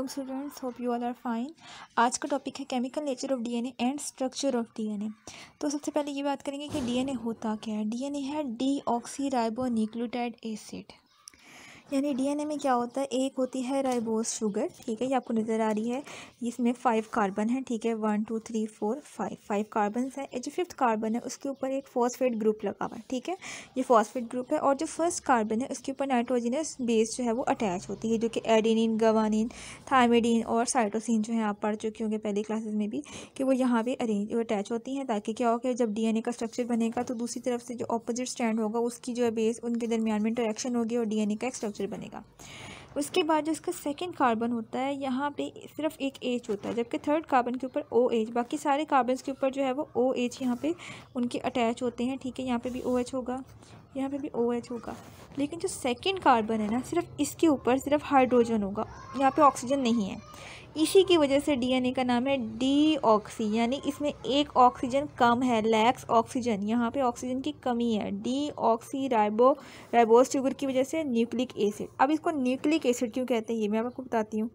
वालेकुम students hope you all are fine आज का टॉपिक है chemical nature of DNA and structure of DNA तो सबसे पहले ये बात करेंगे कि डीएनए होता क्या है डीएनए है deoxyribonucleotide acid यानी डीएनए में क्या होता है एक होती है राइबोस शुगर ठीक है ये आपको नज़र आ रही है इसमें फाइव कार्बन है ठीक है one two three four five five carbon है जो फिफ्थ कार्बन है उसके ऊपर एक फॉस्फेट ग्रुप लगा हुआ है ठीक है ये फॉस्फेट ग्रुप है और जो फर्स्ट कार्बन है उसके ऊपर नाइट्रोजिनस बेस जो है वो अटैच होती है जो कि एडिनिन गवानिन थायमेडिन और साइटोसिन जो है आप पढ़ चुके होंगे पहले क्लासेज में भी कि वो यहाँ पर अरेंज अटैच होती हैं ताकि क्या हो कि जब डी का स्ट्रक्चर बनेगा तो दूसरी तरफ से जो अपोजिट स्टैंड होगा उसकी जो है बेस उनके दरमियान में इंटरेक्शन होगी और डी का स्ट्रक्चर स्ट्रक्चर बनेगा उसके बाद जो इसका सेकेंड कार्बन होता है यहाँ पे सिर्फ एक एच होता है जबकि थर्ड कार्बन के ऊपर ओ एच बाकी सारे कार्बन के ऊपर जो है वो ओ एच यहाँ पे उनके अटैच होते हैं ठीक है यहाँ पे भी ओ एच होगा यहाँ पे भी ओ OH होगा लेकिन जो सेकेंड कार्बन है ना सिर्फ इसके ऊपर सिर्फ हाइड्रोजन होगा यहाँ पे ऑक्सीजन नहीं है इसी की वजह से डीएनए का नाम है डी ऑक्सी यानी इसमें एक ऑक्सीजन कम है लैक्स ऑक्सीजन यहाँ पे ऑक्सीजन की कमी है deoxyribose ribose sugar की वजह से न्यूक्लिक एसिड अब इसको न्यूक्लिक एसिड क्यों कहते हैं ये मैं आपको बताती हूँ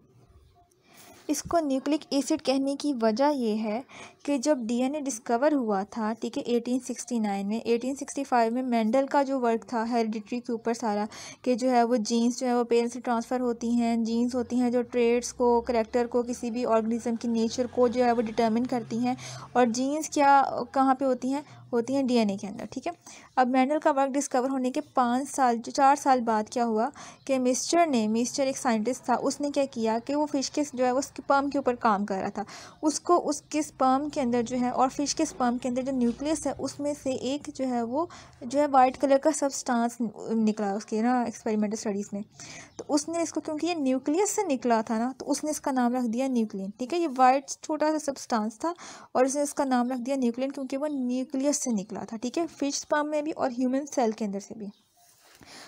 इसको न्यूक्लिक एसिड कहने की वजह यह है कि जब डीएनए डिस्कवर हुआ था ठीक है 1869 में 1865 में मेंडल का जो वर्क था हेरिडिटरी के ऊपर सारा कि जो है वो जीन्स जो है वो पेरेंट्स से ट्रांसफ़र होती हैं जीन्स होती हैं जो ट्रेड्स को करेक्टर को किसी भी ऑर्गेनिज्म की नेचर को जो है वो डिटर्मिन करती हैं और जीन्स क्या कहाँ पर होती हैं होती हैं डीएनए के अंदर ठीक है अब मैंडल का वर्क डिस्कवर होने के पाँच साल चार साल बाद क्या हुआ कि मिस्टर ने मिस्टर एक साइंटिस्ट था उसने क्या किया कि वो फ़िश के जो है वो स्पर्म के ऊपर काम कर रहा था उसको उसके स्पर्म के अंदर जो है और फिश के स्पर्म के अंदर जो न्यूक्लियस है उसमें से एक जो है वो जो है वाइट कलर का सब्सटेंस निकला उसके ना एक्सपेरिमेंटल स्टडीज़ में तो उसने इसको क्योंकि ये न्यूक्लियस से निकला था ना तो उसने इसका नाम रख दिया न्यूक्लियन ठीक है ये वाइट छोटा सा सब्सटेंस था और उसने इसका नाम रख दिया न्यूक्लियन क्योंकि वो न्यूक्लियस न्यूक्लियस से निकला था ठीक है फिश स्पर्म में भी और ह्यूमन सेल के अंदर से भी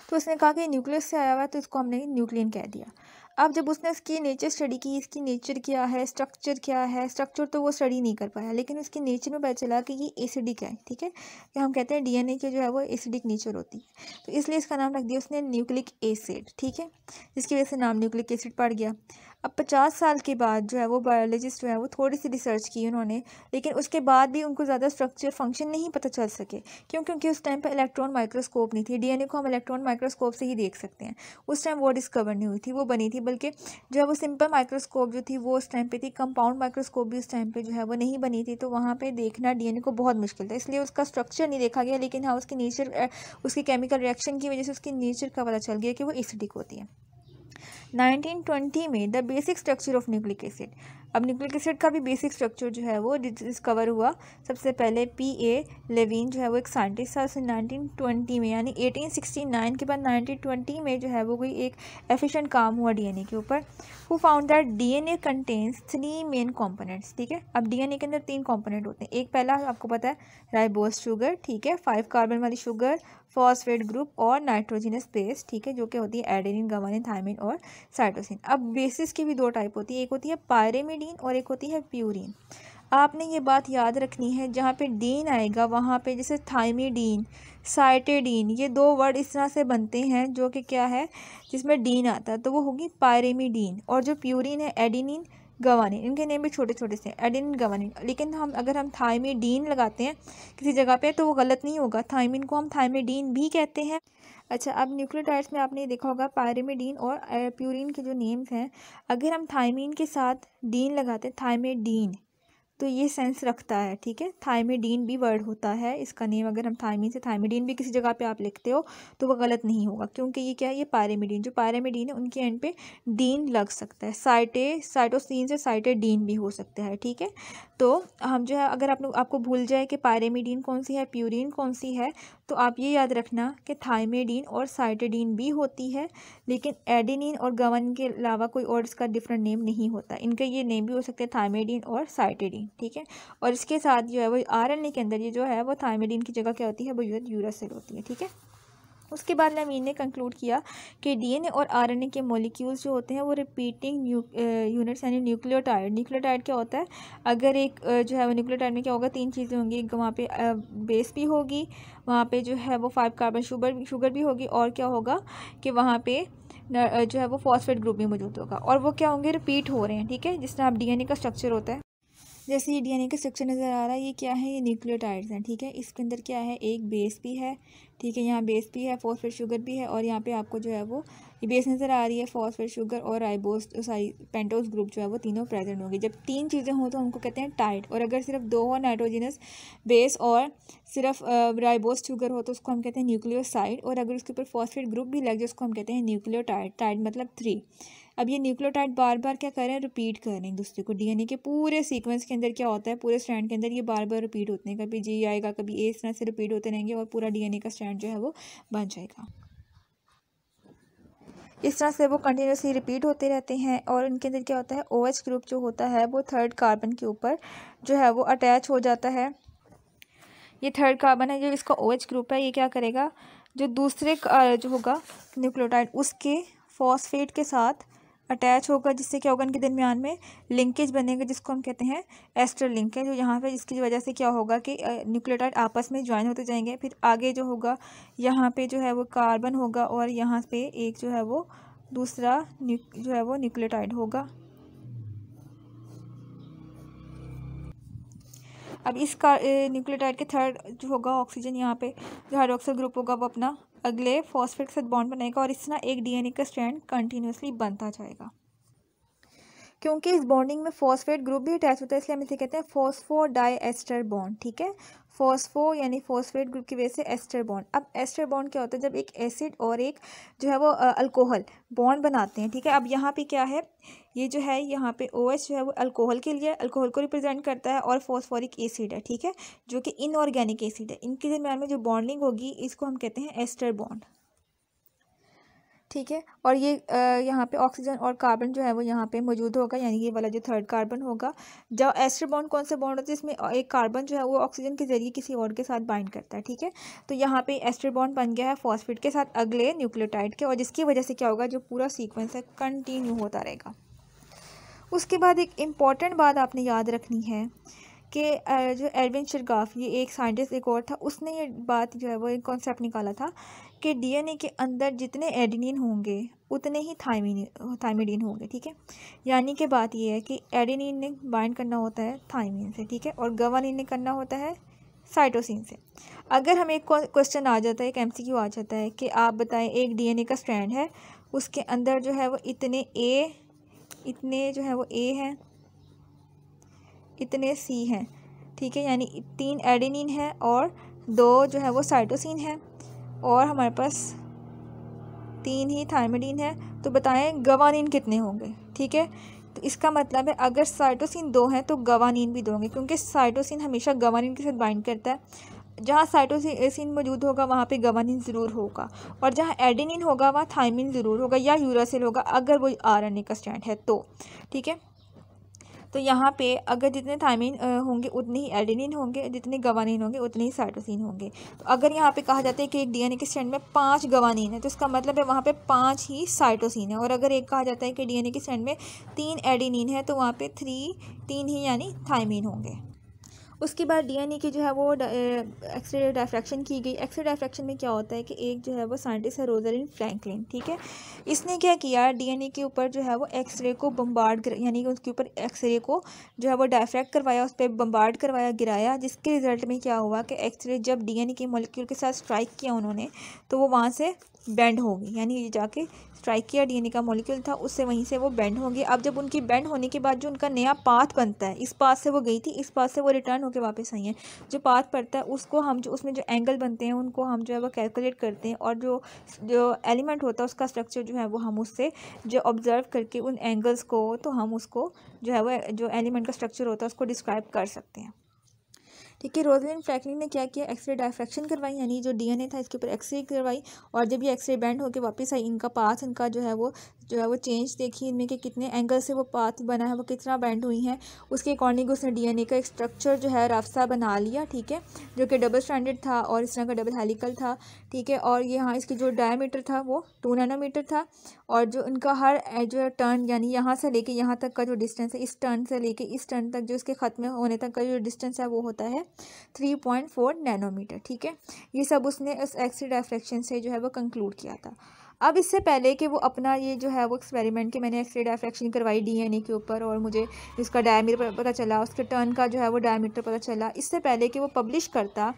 तो उसने कहा कि न्यूक्लियस से आया हुआ है तो इसको हमने न्यूक्लियन कह दिया अब जब उसने इसकी नेचर स्टडी की इसकी नेचर क्या है स्ट्रक्चर क्या है स्ट्रक्चर तो वो स्टडी नहीं कर पाया लेकिन उसकी नेचर में पता चला कि ये एसिडिक है ठीक है कि हम कहते हैं डीएनए के जो है वो एसिडिक नेचर होती है तो इसलिए इसका नाम रख दिया उसने न्यूक्लिक एसिड ठीक है जिसकी वजह से नाम न्यूक्लिक एसिड पड़ गया अब पचास साल के बाद जो है वो बायोलॉजिस्ट जो है वो थोड़ी सी रिसर्च की उन्होंने लेकिन उसके बाद भी उनको ज़्यादा स्ट्रक्चर फंक्शन नहीं पता चल सके क्यों क्योंकि उस टाइम पर इलेक्ट्रॉन माइक्रोस्कोप नहीं थी डीएनए को हम इलेक्ट्रॉन माइक्रोस्कोप से ही देख सकते हैं उस टाइम वो डिस्कवर नहीं हुई थी वो बनी थी बल्कि जो है वो सिंपल माइक्रोस्कोप जो थी वो उस टाइम पर थी कंपाउंड माइक्रोस्कोप भी उस टाइम पर जो है वो नहीं बनी थी तो वहाँ पर देखना डी को बहुत मुश्किल था इसलिए उसका स्ट्रक्चर नहीं देखा गया लेकिन हाँ उसकी नेचर उसकी केमिकल रिएक्शन की वजह से उसकी नेचर का पता चल गया कि वो एसिडिक होती है 1920 में the basic structure of nucleic acid अब न्यूक्लिक एसिड का भी बेसिक स्ट्रक्चर जो है वो डिस्कवर हुआ सबसे पहले पी ए लेविन जो है वो एक साइंटिस्ट था उसने 1920 में यानी 1869 के बाद 1920 में जो है वो कोई एक एफिशिएंट काम हुआ डीएनए के ऊपर वो found that DNA contains three main components ठीक है अब डीएनए के अंदर तीन कॉम्पोनेंट होते हैं एक पहला आपको पता है राइबोस शुगर ठीक है फाइव कार्बन वाली शुगर फॉस्फेट ग्रुप और नाइट्रोजिनस बेस ठीक है जो कि होती है एडेनिन गवानिन थायमिन और साइटोसिन अब बेसिस की भी दो टाइप होती है एक होती है पायरेमिडीन और एक होती है प्यूरिन आपने ये बात याद रखनी है जहाँ पे डीन आएगा वहाँ पे जैसे थाइमीडीन साइटेडीन ये दो वर्ड इस तरह से बनते हैं जो कि क्या है जिसमें डीन आता है तो वो होगी पायरेमीडीन और जो प्यूरिन है एडिनिन गवानी इनके नेम भी छोटे छोटे से एडिन गवानिन लेकिन हम अगर हम थाइमेडीन लगाते हैं किसी जगह पे तो वो गलत नहीं होगा थायमिन को हम थाइमेडीन भी कहते हैं अच्छा अब न्यूक्लियोटाइड्स में आपने देखा होगा पायरेमिडीन और प्यूरिन के जो नेम्स हैं अगर हम थायमिन के साथ डीन लगाते हैं थाइमेडीन तो ये सेंस रखता है ठीक है थायमीडीन भी वर्ड होता है इसका नेम अगर हम थायमिन से थायमीडीन भी किसी जगह पे आप लिखते हो तो वो गलत नहीं होगा क्योंकि ये क्या है ये पायरेमिडीन जो पायरेमिडीन है उनके एंड पे डीन लग सकता है साइटे साइटोसिन से साइटेडीन भी हो सकता है ठीक है तो हम जो है अगर आप लोग आपको भूल जाए कि पायरेमिडीन कौन सी है प्यूरिन कौन सी है तो आप ये याद रखना कि थायमेडीन और साइटेडीन भी होती है लेकिन एडिनिन और गवन के अलावा कोई और इसका डिफरेंट नेम नहीं होता इनका ये नेम भी हो सकते हैं थायमेडीन और साइटेडीन ठीक है और इसके साथ जो है वो ए के अंदर ये जो है वो थायमिडीन की जगह क्या होती है वो यूरासिल होती है ठीक है उसके बाद लमीन ने कंक्लूड किया कि डीएनए और आरएनए के मोलिक्यूल्स जो होते हैं वो रिपीटिंग यूनिट्स यानी न्यूक्लियोटाइड न्यूक्लियोटाइड क्या होता है अगर एक जो है वो न्यूक्लियोटाइड में क्या होगा तीन चीज़ें होंगी एक वहाँ पे बेस भी होगी वहाँ पे जो है वो फाइव कार्बन शुगर शुगर भी होगी और क्या होगा कि वहाँ पर जो है वो फॉस्फेट ग्रुप भी मौजूद होगा और वो क्या होंगे रिपीट हो रहे हैं ठीक है जिस तरह आप डी का स्ट्रक्चर होता है जैसे ये डीएनए का स्ट्रक्चर नज़र आ रहा है ये क्या है ये न्यूक्लियोटाइड्स हैं ठीक है इसके अंदर क्या है एक बेस भी है ठीक है यहाँ बेस भी है फॉस्फेट शुगर भी है और यहाँ पे आपको जो है वो ये बेस नज़र आ रही है फॉस्फेट शुगर और राइबोस सॉरी पेंटोस ग्रुप जो है वो तीनों प्रेजेंट होंगे जब तीन चीज़ें हों तो उनको कहते हैं टाइट और अगर सिर्फ दो हो नाइट्रोजिनस बेस और सिर्फ राइबोस शुगर हो तो उसको हम कहते हैं न्यूक्लियोसाइड और अगर उसके ऊपर फॉस्फेट ग्रुप भी लग जाए उसको हम कहते हैं न्यूक्लियोटाइड टाइड मतलब थ्री अब ये न्यूक्लियोटाइड बार बार क्या करें रिपीट कर रहे एक दूसरे को डीएनए के पूरे सीक्वेंस के अंदर क्या होता है पूरे स्टैंड के अंदर ये बार बार रिपीट होते हैं कभी जी आएगा कभी ए इस तरह से रिपीट होते रहेंगे और पूरा डीएनए का स्टैंड जो है वो बन जाएगा इस तरह से वो कंटिन्यूसली रिपीट होते रहते हैं और इनके अंदर क्या होता है ओ ग्रुप जो होता है वो थर्ड कार्बन के ऊपर जो है वो अटैच हो जाता है ये थर्ड कार्बन है जो इसका ओ ग्रुप है ये क्या करेगा जो दूसरे जो होगा न्यूक्लियोटाइड उसके फॉस्फेट के साथ अटैच होगा जिससे क्या होगा इनके दरमियान में लिंकेज बनेगा जिसको हम कहते हैं एस्टर लिंक है जो यहाँ पे इसकी वजह से क्या होगा कि न्यूक्लियोटाइड आपस में ज्वाइन होते जाएंगे फिर आगे जो होगा यहाँ पे जो है वो कार्बन होगा और यहाँ पे एक जो है वो दूसरा जो है वो न्यूक्लियोटाइड होगा अब इस न्यूक्लियोटाइड के थर्ड जो होगा ऑक्सीजन यहाँ पे जो हाइड्रोक्सल ग्रुप होगा वो अपना अगले फॉस्फेट के साथ बॉन्ड बनाएगा और इस तरह एक डीएनए का स्ट्रैंड कंटिन्यूसली बनता जाएगा क्योंकि इस बॉन्डिंग में फॉस्फेट ग्रुप भी अटैच होता है इसलिए हम इसे कहते हैं फॉस्फो डाई एस्टर बॉन्ड ठीक है फॉस्फो यानी फॉस्फेट ग्रुप की वजह से एस्टर बॉन्ड अब एस्टर बॉन्ड क्या होता है जब एक एसिड और एक जो है वो अल्कोहल बॉन्ड बनाते हैं ठीक है अब यहाँ पे क्या है ये जो है यहाँ पे ओ OH जो है वो अल्कोहल के लिए अल्कोहल को रिप्रेजेंट करता है और फॉस्फोरिक एसिड है ठीक है जो कि इनऑर्गेनिक एसिड है इनके दरम्यान में जो बॉन्डिंग होगी इसको हम कहते हैं एस्टर बॉन्ड ठीक है और ये यहाँ पे ऑक्सीजन और कार्बन जो है वो यहाँ पे मौजूद होगा यानी ये वाला जो थर्ड कार्बन होगा जब एस्टर बॉन्ड कौन सा बॉन्ड होता है इसमें एक कार्बन जो है वो ऑक्सीजन के जरिए किसी और के साथ बाइंड करता है ठीक है तो यहाँ पे एस्टर बॉन्ड बन गया है फॉस्फेट के साथ अगले न्यूक्लियोटाइड के और जिसकी वजह से क्या होगा जो पूरा सीक्वेंस है कंटिन्यू होता रहेगा उसके बाद एक इम्पॉर्टेंट बात आपने याद रखनी है कि जो एडविन शरगाफ ये एक साइंटिस्ट एक और था उसने ये बात जो है वो एक कॉन्सेप्ट निकाला था कि डीएनए के अंदर जितने एडिनिन होंगे उतने ही थाइमिन थाइमिडीन होंगे ठीक है यानी कि बात ये है कि एडिनिन ने बाइंड करना होता है थाइमिन से ठीक है और गवानिन ने करना होता है साइटोसिन से अगर हमें एक क्वेश्चन आ जाता है एक एम आ जाता है कि आप बताएं एक डी का स्ट्रैंड है उसके अंदर जो है वो इतने ए इतने जो है वो ए हैं इतने सी हैं ठीक है यानी तीन एडिनिन है और दो जो है वो साइटोसिन है और हमारे पास तीन ही थायमिडीन है तो बताएं गवानीन कितने होंगे ठीक है तो इसका मतलब है अगर साइटोसिन दो हैं तो गवानीन भी दो होंगे क्योंकि साइटोसिन हमेशा गवानीन के साथ बाइंड करता है जहाँ साइटोसिन मौजूद होगा वहाँ पे गवानिन ज़रूर होगा और जहाँ एडिनिन होगा वहाँ थाइमिन ज़रूर होगा या यूरासिल होगा अगर वो आर का स्टैंड है तो ठीक है तो यहाँ पे अगर जितने थाइमिन होंगे उतने ही एडिनिन होंगे जितने गवानिन होंगे उतने ही साइटोसिन होंगे तो अगर यहाँ पे कहा जाता है कि एक डीएनए के स्टैंड में पांच गवानिन है तो इसका मतलब है वहाँ पे पांच ही साइटोसिन है और अगर एक कहा जाता है कि डीएनए के स्टैंड में तीन एडिनिन है तो वहाँ पे थ्री तीन ही यानी थाइमिन होंगे उसके बाद डी की जो है वो एक्सरे डायफ्रैक्शन की गई एक्सरे डायफ्रैक्शन में क्या होता है कि एक जो है वो साइंटिस्ट है रोजरिन फ्रैंकलिन ठीक है इसने क्या किया डी के ऊपर जो है वो एक्सरे को बम्बार्ड यानी कि उसके ऊपर एक्सरे को जो है वो डायफ्रैक्ट करवाया उस पर बम्बार्ड करवाया गिराया जिसके रिज़ल्ट में क्या हुआ कि एक्सरे जब डी के मोलिक्यूल के साथ स्ट्राइक किया उन्होंने तो वो वहाँ से बैंड हो गई यानी ये जाके किया डीएनए का मॉलिक्यूल था उससे वहीं से वो बैंड होगी अब जब उनकी बैंड होने के बाद जो उनका नया पाथ बनता है इस पाथ से वो गई थी इस पाथ से वो रिटर्न होकर वापस आई हैं जो पाथ पड़ता है उसको हम जो उसमें जो एंगल बनते हैं उनको हम जो है वो कैलकुलेट करते हैं और जो जो एलिमेंट होता है उसका स्ट्रक्चर जो है वो हम उससे जो ऑब्ज़र्व करके उन एंगल्स को तो हम उसको जो है वो जो एलिमेंट का स्ट्रक्चर होता है उसको डिस्क्राइब कर सकते हैं ठीक है रोजलिन फ्रैकलिन ने क्या किया एक्सरे डायफ्रैक्शन करवाई यानी जो डीएनए था इसके ऊपर एक्सरे करवाई और जब ये एक्सरे बैंड होकर वापस आई इनका पास इनका जो है वो जो है वो चेंज देखी इनमें कि कितने एंगल से वो पाथ बना है वो कितना बैंड हुई हैं उसके अकॉर्डिंग उसने डीएनए का एक स्ट्रक्चर जो है रफ्सा बना लिया ठीक है जो कि डबल स्टैंडर्ड था और इस तरह का डबल हेलिकल था ठीक है और यहाँ इसकी जो डायमीटर था वो टू नैनोमीटर था और जो इनका हर जो टर्न यानी यहाँ से लेके यहाँ तक का जो डिस्टेंस है इस टर्न से लेके इस टर्न तक जो इसके ख़त्म होने तक का जो डिस्टेंस है वो होता है थ्री पॉइंट फोर नैनोमीटर ठीक है ये सब उसने इस एक्सरे डायफ्रेक्शन से जो है वो कंक्लूड किया था अब इससे पहले कि वो अपना ये जो है वो एक्सपेरिमेंट कि मैंने एक्सरे डायफ्रैक्शन करवाई डीएनए के ऊपर और मुझे इसका डायमीटर पता चला उसके टर्न का जो है वो डायमीटर पता चला इससे पहले कि वो पब्लिश करता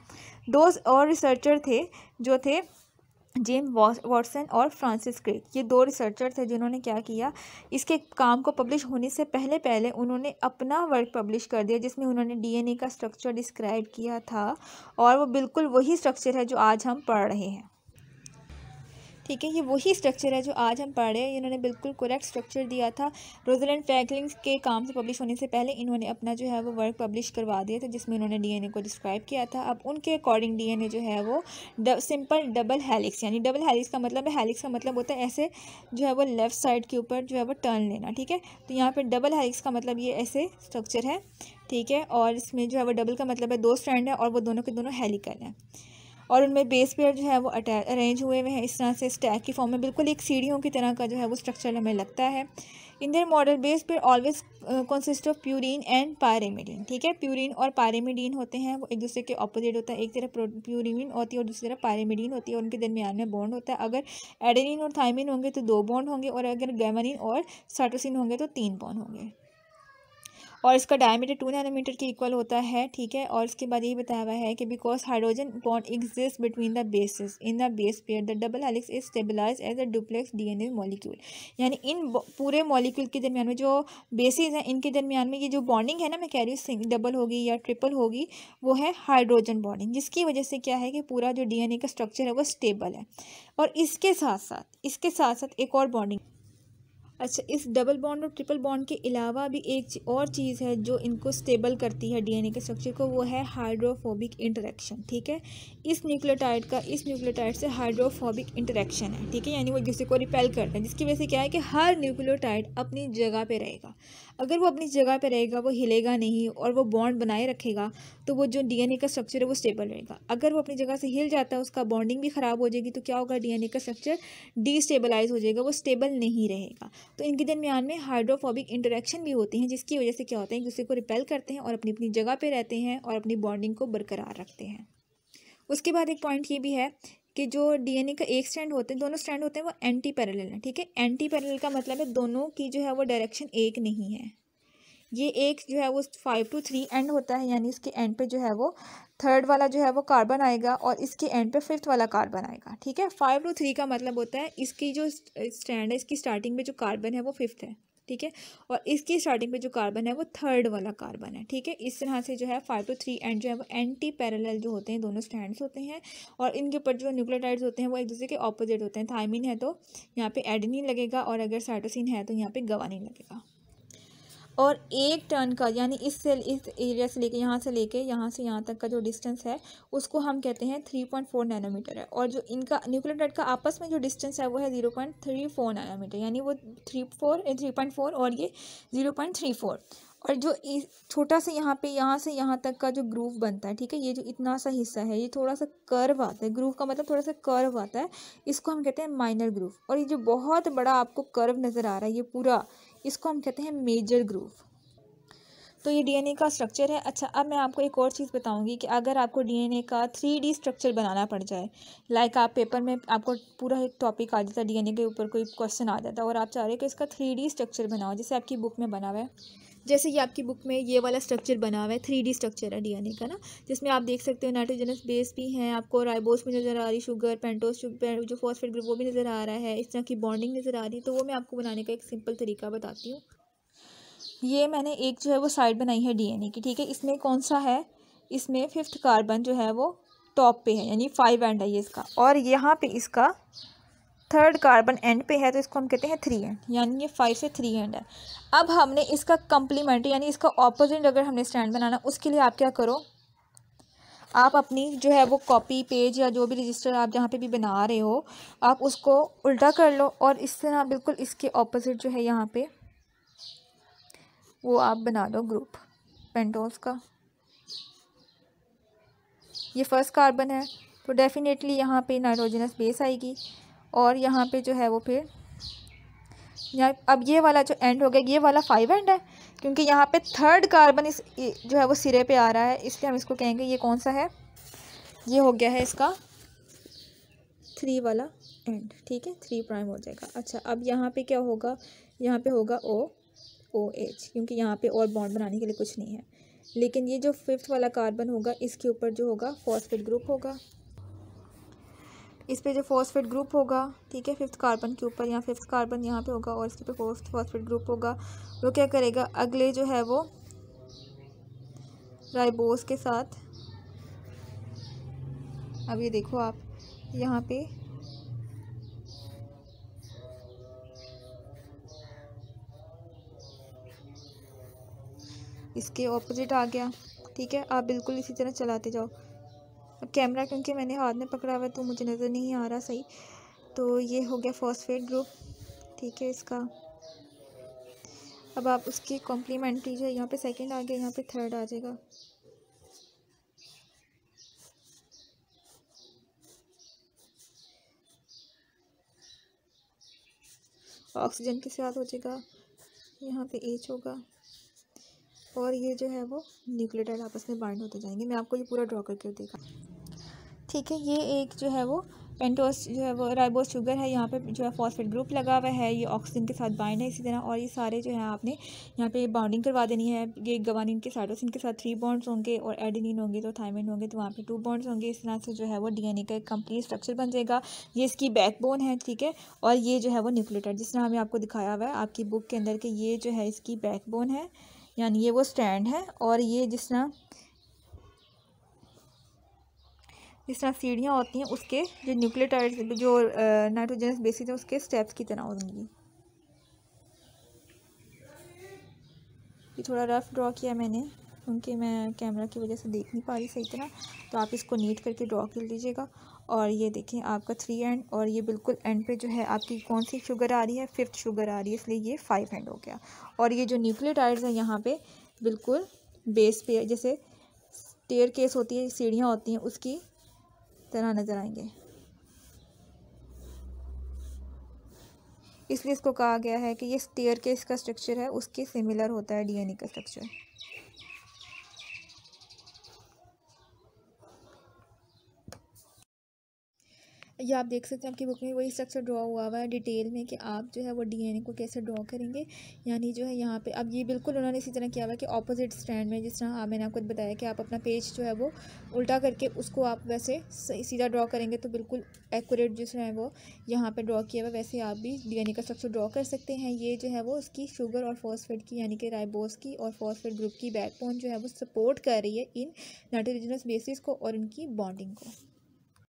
दो और रिसर्चर थे जो थे जेम वॉटसन और फ्रांसिस क्रिक ये दो रिसर्चर थे जिन्होंने क्या किया इसके काम को पब्लिश होने से पहले पहले उन्होंने अपना वर्क पब्लिश कर दिया जिसमें उन्होंने डीएनए का स्ट्रक्चर डिस्क्राइब किया था और वो बिल्कुल वही स्ट्रक्चर है जो आज हम पढ़ रहे हैं ठीक है ये वही स्ट्रक्चर है जो आज हम पढ़ रहे हैं इन्होंने बिल्कुल करेक्ट स्ट्रक्चर दिया था एंड फ्रैंकलिंग्स के काम से पब्लिश होने से पहले इन्होंने अपना जो है वो वर्क पब्लिश करवा दिया था जिसमें इन्होंने डी को डिस्क्राइब किया था अब उनके अकॉर्डिंग डी जो है वो सिंपल डबल हेलिक्स यानी डबल हेलिक्स का मतलब है हेलिक्स का मतलब होता है ऐसे जो है वो लेफ़्ट साइड के ऊपर जो है वो टर्न लेना ठीक है तो यहाँ पर डबल हेलिक्स का मतलब ये ऐसे स्ट्रक्चर है ठीक है और इसमें जो है वो डबल का मतलब है दो स्टैंड है और वो दोनों के दोनों हेलिकल हैं और उनमें बेस पेयर जो है वो अरेंज हुए हुए हैं इस तरह से स्टैक की फॉर्म में बिल्कुल एक सीढ़ियों की तरह का जो है वो स्ट्रक्चर हमें लगता है in model base pair always consist of purine and pyrimidine ठीक है प्यूरिन और पारेमिडीन होते हैं वो एक दूसरे के ऑपोजिट होता है एक तरफ प्यूरिन होती है और दूसरी तरफ पारेमिडीन होती है और उनके दरमियान में बॉन्ड होता है अगर एडेनिन और थायमिन होंगे तो दो बॉन्ड होंगे और अगर गैमरिन और साटोसिन होंगे तो तीन बॉन्ड होंगे और इसका डायमीटर टू नैनोमीटर के इक्वल होता है ठीक है और इसके बाद ये बताया हुआ है कि because hydrogen bond exist between the bases in the base pair the double helix is stabilize as a duplex DNA molecule यानी इन पूरे मॉलिक्यूल के दरमियान में जो बेसिस हैं इनके दरमियान में ये जो बॉन्डिंग है ना मैं कह रही हूँ डबल होगी या ट्रिपल होगी वो है हाइड्रोजन बॉन्डिंग जिसकी वजह से क्या है कि पूरा जो ए का स्ट्रक्चर है वो स्टेबल है और इसके साथ साथ इसके साथ साथ एक और बॉन्डिंग अच्छा इस डबल बॉन्ड और ट्रिपल बॉन्ड के अलावा भी एक और चीज़ है जो इनको स्टेबल करती है डीएनए के स्ट्रक्चर को वो है हाइड्रोफोबिक इंटरेक्शन ठीक है इस न्यूक्लियोटाइड का इस न्यूक्लियोटाइड से हाइड्रोफोबिक इंटरेक्शन है ठीक है यानी वो एक दूसरे को रिपेल करते हैं जिसकी वजह से क्या है कि हर न्यूक्लियोटाइड अपनी जगह पर रहेगा अगर वो अपनी जगह पर रहेगा वो हिलेगा नहीं और वो बॉन्ड बनाए रखेगा तो वो जो डीएनए का स्ट्रक्चर है वो स्टेबल रहेगा अगर वो अपनी जगह से हिल जाता है उसका बॉन्डिंग भी ख़राब हो जाएगी तो क्या होगा डीएनए का स्ट्रक्चर डिस्टेबलाइज हो जाएगा वो स्टेबल नहीं रहेगा तो इनके दरमियान में हाइड्रोफोबिक इंटरेक्शन भी होती हैं जिसकी वजह से क्या होता है एक दूसरे को रिपेल करते हैं और अपनी अपनी जगह पर रहते हैं और अपनी बॉन्डिंग को बरकरार रखते हैं उसके बाद एक पॉइंट ये भी है कि जो डीएनए का एक स्टैंड होते हैं दोनों स्टैंड होते हैं वो एंटी पैरेलल हैं ठीक है एंटी पैरेलल का मतलब है दोनों की जो है वो डायरेक्शन एक नहीं है ये एक जो है वो फाइव टू थ्री एंड होता है यानी इसके एंड पे जो है वो थर्ड वाला जो है वो कार्बन आएगा और इसके एंड पे फिफ्थ वाला कार्बन आएगा ठीक है फाइव टू थ्री का मतलब होता है इसकी जो स्टैंड है इसकी स्टार्टिंग में जो कार्बन है वो फिफ्थ है ठीक है और इसकी स्टार्टिंग में जो कार्बन है वो थर्ड वाला कार्बन है ठीक है इस तरह से जो है फाइव टू थ्री एंड जो है वो एंटी पैरेलल जो होते हैं दोनों स्टैंड्स होते हैं और इनके ऊपर जो न्यूक्लियोटाइड्स होते हैं वो एक दूसरे के ऑपोजिट होते हैं थायमिन है तो यहाँ पे एडनी लगेगा और अगर साइटोसिन है तो यहाँ पे गवानी लगेगा और एक टर्न का यानी इस से इस एरिया से लेके यहाँ से लेके यहाँ से यहाँ तक का जो डिस्टेंस है उसको हम कहते हैं थ्री पॉइंट फोर नैनोमीटर है और जो इनका न्यूक्लियर डॉट का आपस में जो डिस्टेंस है वो है zero point three four nanometer यानी वो three four three point four और ये जीरो पॉइंट थ्री फोर और जो इस छोटा सा यहाँ पे यहाँ से यहाँ तक का जो ग्रूव बनता है ठीक है ये जो इतना सा हिस्सा है ये थोड़ा सा कर्व आता है ग्रूव का मतलब थोड़ा सा कर्व आता है इसको हम कहते हैं माइनर ग्रूव और ये जो बहुत बड़ा आपको कर्व नज़र आ रहा है ये पूरा इसको हम कहते हैं मेजर ग्रूव तो ये डीएनए का स्ट्रक्चर है अच्छा अब मैं आपको एक और चीज़ बताऊंगी कि अगर आपको डीएनए का थ्री डी स्ट्रक्चर बनाना पड़ जाए लाइक आप पेपर में आपको पूरा एक टॉपिक आ जाता है डीएनए के ऊपर कोई क्वेश्चन आ जाता है और आप चाह रहे हो कि इसका थ्री डी स्ट्रक्चर बनाओ जैसे आपकी बुक में बना हुआ है जैसे ये आपकी बुक में ये वाला स्ट्रक्चर बना हुआ है थ्री स्ट्रक्चर है डी का ना जिसमें आप देख सकते हो नाइट्रोजनस बेस भी हैं आपको राइबोस भी नज़र आ रही शुगर पेंटोस जो फॉस्फेट ग्रुप वो भी नज़र आ रहा है इस तरह की बॉन्डिंग नज़र आ रही है तो वो मैं आपको बनाने का एक सिंपल तरीका बताती हूँ ये मैंने एक जो है वो साइड बनाई है डी की ठीक है इसमें कौन सा है इसमें फिफ्थ कार्बन जो है वो टॉप पे है यानी फाइव एंड है ये इसका और यहाँ पे इसका थर्ड कार्बन एंड पे है तो इसको हम कहते हैं थ्री एंड यानी ये फाइव से थ्री एंड है अब हमने इसका कम्प्लीमेंट यानी इसका ऑपोजिट अगर हमने स्टैंड बनाना उसके लिए आप क्या करो आप अपनी जो है वो कॉपी पेज या जो भी रजिस्टर आप जहाँ पे भी बना रहे हो आप उसको उल्टा कर लो और इस तरह बिल्कुल इसके ऑपोजिट जो है यहाँ पे वो आप बना लो ग्रुप पेंटोस का ये फर्स्ट कार्बन है तो डेफिनेटली यहाँ पे नाइट्रोजनस बेस आएगी और यहाँ पे जो है वो फिर यहाँ अब ये वाला जो एंड हो गया ये वाला फाइव एंड है क्योंकि यहाँ पे थर्ड कार्बन इस जो है वो सिरे पे आ रहा है इसलिए हम इसको कहेंगे ये कौन सा है ये हो गया है इसका थ्री वाला एंड ठीक है थ्री प्राइम हो जाएगा अच्छा अब यहाँ पे क्या होगा यहाँ पे होगा ओ ओ एच क्योंकि यहाँ पे और बॉन्ड बनाने के लिए कुछ नहीं है लेकिन ये जो फिफ्थ वाला कार्बन होगा इसके ऊपर जो होगा फॉस्फेट ग्रुप होगा इस पे जो फॉस्फेट ग्रुप होगा ठीक है फिफ्थ कार्बन के ऊपर यहाँ फिफ्थ कार्बन यहाँ पे होगा और इसके पे फॉस्फेट ग्रुप होगा वो क्या करेगा अगले जो है वो राइबोस के साथ अब ये देखो आप यहाँ पे इसके ऑपोजिट आ गया ठीक है आप बिल्कुल इसी तरह चलाते जाओ कैमरा क्योंकि मैंने हाथ में पकड़ा हुआ तो मुझे नज़र नहीं आ रहा सही तो ये हो गया फॉस्फेट ग्रुप ठीक है इसका अब आप उसकी कॉम्प्लीमेंट्री जो है यहाँ पर सेकेंड आ गया यहाँ पर थर्ड आ जाएगा ऑक्सीजन के साथ हो जाएगा यहाँ पे एच होगा और ये जो है वो न्यूक्लियोटाइड आपस में बाइंड होते जाएंगे मैं आपको ये पूरा ड्रॉ करके देखा ठीक है ये एक जो है वो पेंटोस जो है वो राइबोस शुगर है यहाँ पे जो है फॉस्फेट ग्रुप लगा हुआ है ये ऑक्सीजन के साथ बाइंड है इसी तरह और ये सारे जो है आपने यहाँ पे बाउंडिंग करवा देनी है ये गवानी के साइटोसिन के साथ थ्री बॉन्ड्स होंगे और एडिनिन होंगे तो थायमिन होंगे तो वहाँ पे टू बॉन्ड्स होंगे इस तरह से जो है वो डी का एक कंप्लीट स्ट्रक्चर बन जाएगा ये इसकी बैकबोन है ठीक है और ये जो है वो न्यूक्लेटर जिस तरह हमें आपको दिखाया हुआ है आपकी बुक के अंदर के ये जो है इसकी बैकबोन है यानी ये वो स्टैंड है और ये जिस तरह जिस तरह सीढ़ियाँ होती हैं उसके जो न्यूक्लियोटाइड जो नाइट्रोजनस बेसिस हैं उसके स्टेप्स की तरह होंगी ये थोड़ा रफ ड्रॉ किया मैंने क्योंकि मैं कैमरा की वजह से देख नहीं पा रही सही तरह तो आप इसको नीट करके ड्रॉ कर लीजिएगा और ये देखें आपका थ्री एंड और ये बिल्कुल एंड पे जो है आपकी कौन सी शुगर आ रही है फिफ्थ शुगर आ रही है इसलिए ये फाइव एंड हो गया और ये जो न्यूक्लियोटाइड्स हैं यहाँ पे बिल्कुल बेस पे जैसे टेयर केस होती है सीढ़ियाँ होती हैं उसकी तरह नज़र आएंगे इसलिए इसको कहा गया है कि ये स्टेयर के इसका स्ट्रक्चर है उसके सिमिलर होता है डीएनए का स्ट्रक्चर ये आप देख सकते हैं आपकी बुक में वही स्ट्रक्चर ड्रॉ हुआ हुआ है डिटेल में कि आप जो है वो डीएनए को कैसे ड्रॉ करेंगे यानी जो है यहाँ पे अब ये बिल्कुल उन्होंने इसी तरह किया हुआ है कि ऑपोजिट स्टैंड में जिस तरह हाँ मैंने आपको बताया कि आप अपना पेज जो है वो उल्टा करके उसको आप वैसे सीधा ड्रॉ करेंगे तो बिल्कुल एक्यूरेट जिस तरह वो यहाँ पर ड्रॉ किया हुआ वैसे आप भी डी का स्ट्रक्चर ड्रॉ कर सकते हैं ये जो है वो उसकी शुगर और फॉस्फेट की यानी कि राइबोस की और फॉस्फेट ग्रुप की बैकबोन जो है वो सपोर्ट कर रही है इन नाइट्रोजनस बेसिस को और इनकी बॉन्डिंग को